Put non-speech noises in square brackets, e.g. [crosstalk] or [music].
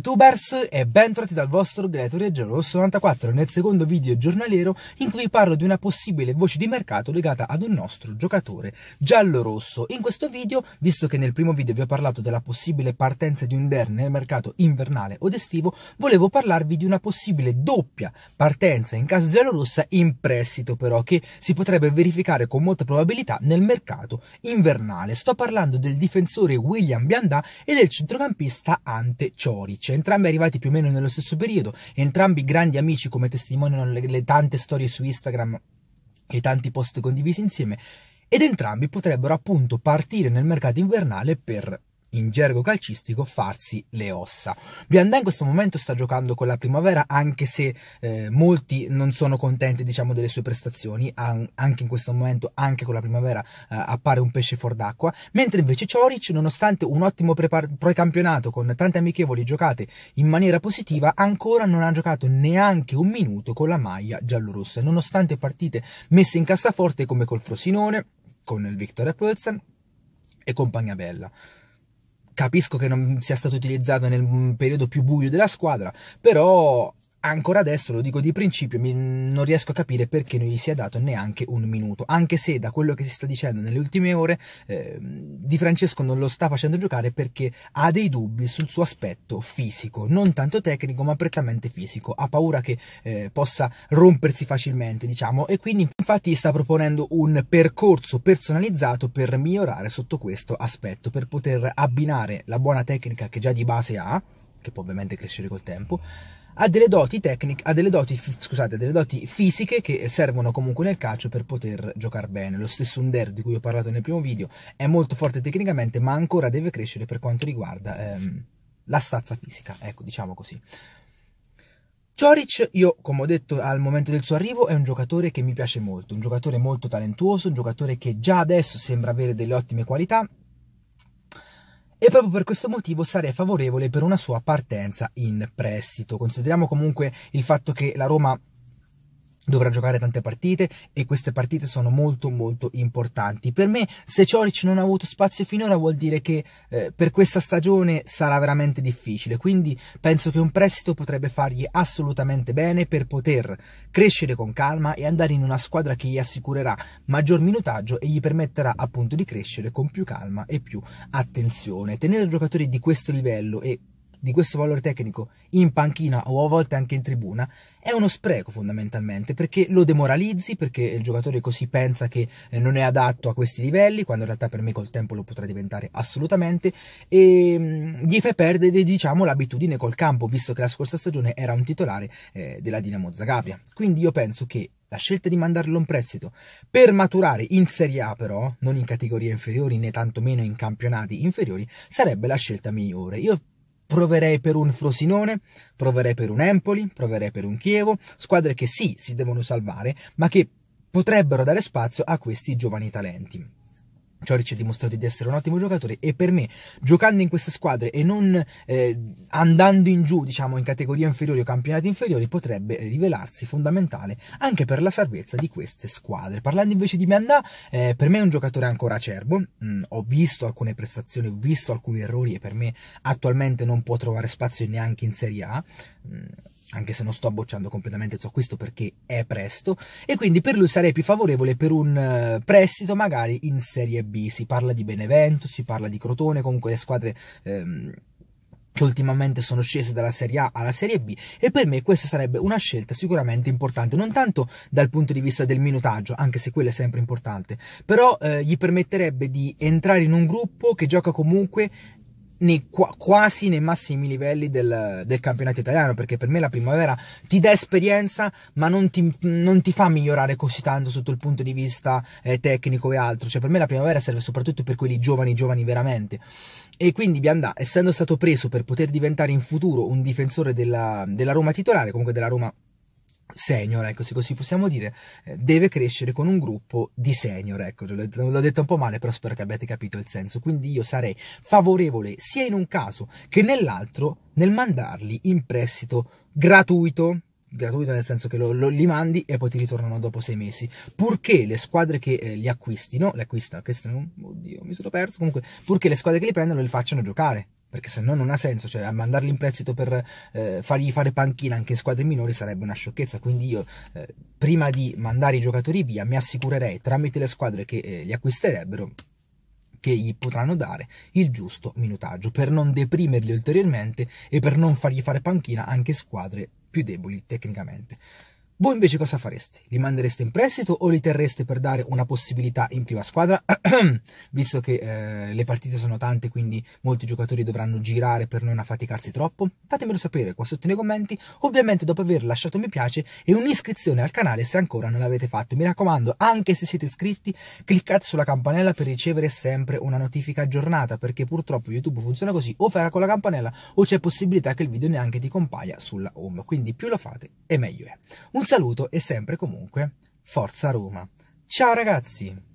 Youtubers e bentornati dal vostro Greto giallorosso 94 nel secondo video giornaliero in cui vi parlo di una possibile voce di mercato legata ad un nostro giocatore giallo-rosso. In questo video, visto che nel primo video vi ho parlato della possibile partenza di un der nel mercato invernale o estivo, volevo parlarvi di una possibile doppia partenza in casa giallorossa in prestito però che si potrebbe verificare con molta probabilità nel mercato invernale. Sto parlando del difensore William Biandà e del centrocampista Ante Cioric. Colucci, cioè, entrambi arrivati più o meno nello stesso periodo, entrambi grandi amici come testimoniano le, le tante storie su Instagram e i tanti post condivisi insieme, ed entrambi potrebbero appunto partire nel mercato invernale per in gergo calcistico, farsi le ossa. Biandà in questo momento sta giocando con la primavera, anche se eh, molti non sono contenti diciamo, delle sue prestazioni, An anche in questo momento, anche con la primavera, eh, appare un pesce fuor d'acqua, mentre invece Cioric, nonostante un ottimo precampionato con tante amichevoli giocate in maniera positiva, ancora non ha giocato neanche un minuto con la maglia giallorossa, nonostante partite messe in cassaforte come col Frosinone, con il Victoria Pölzen e compagnia bella. Capisco che non sia stato utilizzato nel mm, periodo più buio della squadra, però ancora adesso lo dico di principio, mi, non riesco a capire perché non gli sia dato neanche un minuto, anche se da quello che si sta dicendo nelle ultime ore eh, Di Francesco non lo sta facendo giocare perché ha dei dubbi sul suo aspetto fisico, non tanto tecnico ma prettamente fisico, ha paura che eh, possa rompersi facilmente diciamo e quindi infatti sta proponendo un percorso personalizzato per migliorare sotto questo aspetto, per poter abbinare la buona tecnica che già di base ha, che può ovviamente crescere col tempo, ha delle doti tecniche, ha delle doti, scusate, delle doti fisiche che servono comunque nel calcio per poter giocare bene. Lo stesso Under di cui ho parlato nel primo video è molto forte tecnicamente, ma ancora deve crescere per quanto riguarda ehm, la stazza fisica, ecco, diciamo così. Cioric, io come ho detto al momento del suo arrivo, è un giocatore che mi piace molto, un giocatore molto talentuoso, un giocatore che già adesso sembra avere delle ottime qualità, e proprio per questo motivo sarei favorevole per una sua partenza in prestito. Consideriamo comunque il fatto che la Roma dovrà giocare tante partite e queste partite sono molto molto importanti. Per me se Cioric non ha avuto spazio finora vuol dire che eh, per questa stagione sarà veramente difficile, quindi penso che un prestito potrebbe fargli assolutamente bene per poter crescere con calma e andare in una squadra che gli assicurerà maggior minutaggio e gli permetterà appunto di crescere con più calma e più attenzione. Tenere giocatori di questo livello e di questo valore tecnico in panchina o a volte anche in tribuna è uno spreco fondamentalmente perché lo demoralizzi, perché il giocatore così pensa che eh, non è adatto a questi livelli, quando in realtà per me col tempo lo potrà diventare assolutamente, e mm, gli fai perdere diciamo, l'abitudine col campo, visto che la scorsa stagione era un titolare eh, della Dinamo Zagabria. Quindi io penso che la scelta di mandarlo in prestito per maturare in Serie A, però, non in categorie inferiori né tantomeno in campionati inferiori, sarebbe la scelta migliore. Io proverei per un Frosinone, proverei per un Empoli, proverei per un Chievo, squadre che sì, si devono salvare, ma che potrebbero dare spazio a questi giovani talenti. Cioric ha dimostrato di essere un ottimo giocatore e per me giocando in queste squadre e non eh, andando in giù diciamo in categorie inferiori o campionati inferiori potrebbe rivelarsi fondamentale anche per la salvezza di queste squadre parlando invece di Mianda eh, per me è un giocatore ancora acerbo mm, ho visto alcune prestazioni ho visto alcuni errori e per me attualmente non può trovare spazio neanche in Serie A mm, anche se non sto bocciando completamente il suo acquisto perché è presto e quindi per lui sarei più favorevole per un eh, prestito magari in Serie B, si parla di Benevento, si parla di Crotone, comunque le squadre ehm, che ultimamente sono scese dalla Serie A alla Serie B e per me questa sarebbe una scelta sicuramente importante, non tanto dal punto di vista del minutaggio, anche se quello è sempre importante, però eh, gli permetterebbe di entrare in un gruppo che gioca comunque nei, qua, quasi nei massimi livelli del, del, campionato italiano perché per me la primavera ti dà esperienza ma non ti, non ti fa migliorare così tanto sotto il punto di vista eh, tecnico e altro cioè per me la primavera serve soprattutto per quelli giovani giovani veramente e quindi Biandà essendo stato preso per poter diventare in futuro un difensore della, della Roma titolare comunque della Roma senior, ecco, se così possiamo dire, eh, deve crescere con un gruppo di senior, ecco, l'ho detto un po' male, però spero che abbiate capito il senso, quindi io sarei favorevole sia in un caso che nell'altro nel mandarli in prestito gratuito, gratuito nel senso che lo, lo, li mandi e poi ti ritornano dopo sei mesi purché le squadre che eh, li acquistino le acquista, acquistano oddio mi sono perso comunque purché le squadre che li prendono li facciano giocare perché se no non ha senso, cioè mandarli in prestito per eh, fargli fare panchina anche in squadre minori sarebbe una sciocchezza, quindi io eh, prima di mandare i giocatori via mi assicurerei tramite le squadre che eh, li acquisterebbero che gli potranno dare il giusto minutaggio per non deprimerli ulteriormente e per non fargli fare panchina anche squadre più deboli tecnicamente. Voi invece cosa fareste? Li mandereste in prestito o li terreste per dare una possibilità in prima squadra? [clears throat] Visto che eh, le partite sono tante, quindi molti giocatori dovranno girare per non affaticarsi troppo? Fatemelo sapere qua sotto nei commenti, ovviamente dopo aver lasciato mi piace e un'iscrizione al canale se ancora non l'avete fatto. Mi raccomando, anche se siete iscritti, cliccate sulla campanella per ricevere sempre una notifica aggiornata, perché purtroppo YouTube funziona così, o farà con la campanella o c'è possibilità che il video neanche ti compaia sulla home, quindi più lo fate e meglio è. Un saluto e sempre comunque Forza Roma. Ciao ragazzi!